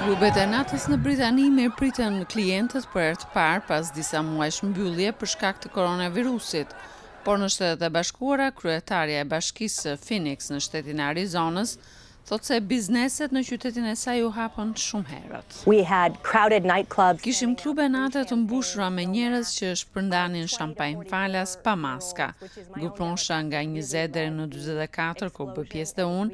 Klubet e natës në Britani me pritën klientët për e të parë pas disa muajsh mbyllje për shkak të koronavirusit, por në shtetet e bashkuara, kryetarja e bashkisë Phoenix në shtetin Arizonës, thot se bizneset në qytetin e saj u hapën shumë herët. Kishim klube natët të mbushra me njerës që shpërndanin shampajnë falas pa maska. Gruponsha nga 20 dhe në 24, ko bë pjesë dhe unë,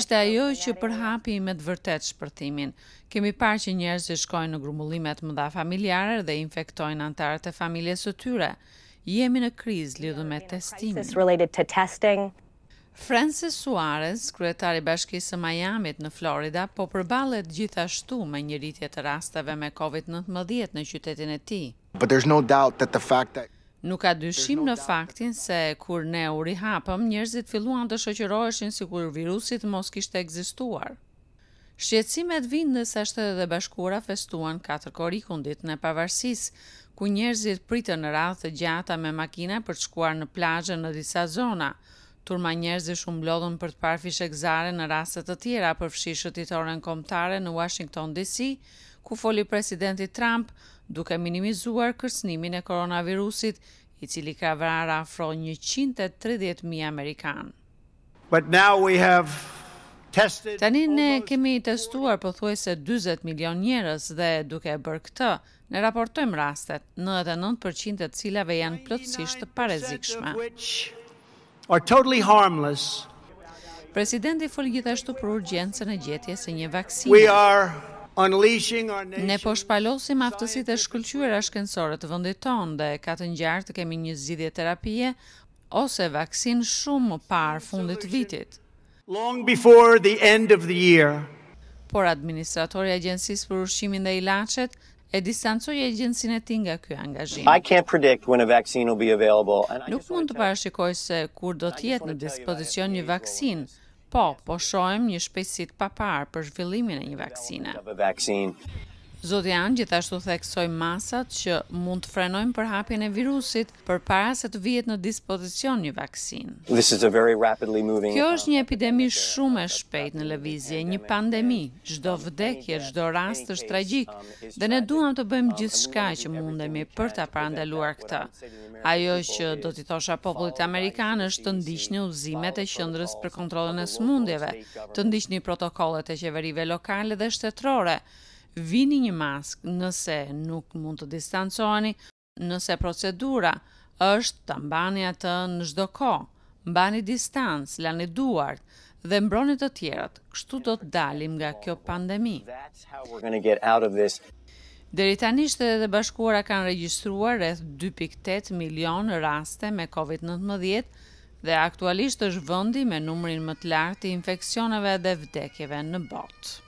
ishte ajo që përhapi me të vërtet shpërtimin. Kemi parë që njerës që shkojnë në grumullimet më dha familjarë dhe infektojnë antarët e familjes të tyre. Jemi në kriz lidhë me testimin. Francis Suarez, kryetari bashkisë së Miami-t në Florida, po përballet gjithashtu me një rritje të rasteve me COVID-19 në qytetin e tij. But there's no doubt that the fact that Nuk ka dyshim në faktin se kur ne u rihapëm, njerëzit filluan të shoqëroheshin sikur virusi mos kishte ekzistuar. Shqetësimet vijnë nëse Shtetet e Bashkuara festuan 4 korrikun ditën e pavarësisë, ku njerëzit pritën në radhë të gjata me makina për të shkuar në plazhe në disa zona, turma njerëzi shumë blodhën për të parë fishek zare në rastet të tjera për fshishë të komptare në Washington DC, ku foli presidenti Trump duke minimizuar kërsnimin e koronavirusit, i cili ka vrara afro 130.000 Amerikanë. But now we have Tani ne kemi testuar pothuajse 40 milion njerëz dhe duke e bërë këtë, ne raportojmë rastet 99% të cilave janë plotësisht të parezikshme are totally harmless. Presidenti fol gjithashtu për urgjencën e gjetjes së një vaksine. We are unleashing our nation. Ne po shpalosim aftësitë e shkëlqyera shkencore të vendit tonë dhe ka të ngjarë të kemi një zgjidhje terapie ose vaksin shumë më parë fundit të vitit. Long before the end of the year. Por administratori i Agjencisë për Ushqimin dhe Ilaçet e distancoj e gjendsin e tij nga ky angazhim. I can't predict when a vaccine will be available and I just Nuk mund të parashikoj se kur do të jetë në dispozicion një vaksinë. Po, po shohim një shpejtësi të papar për zhvillimin e një vaksine. Zotian gjithashtu theksoi masat që mund të për përhapjen e virusit përpara se të vihet në dispozicion një vaksinë. Kjo është një uh, epidemi shumë e shpejtë në lëvizje, një pandemi. Um, çdo vdekje, çdo rast është um, tragjik, dhe ne duam të bëjmë um, gjithçka që mundemi për ta parandaluar këtë. Ajo që do t'i thosha popullit amerikan është të ndiqni udhëzimet e Qendrës për Kontrollin e Sëmundjeve, të ndiqni protokollet e qeverive lokale dhe shtetore vini një mask nëse nuk mund të distanconi, nëse procedura është të mbani atë në gjdo ko, mbani distancë, lani duart dhe mbroni të tjerët, kështu do të dalim nga kjo pandemi. Deri tani shtetet e bashkuara kanë regjistruar rreth 2.8 milion raste me COVID-19 dhe aktualisht është vendi me numrin më të lartë të infeksioneve dhe vdekjeve në botë.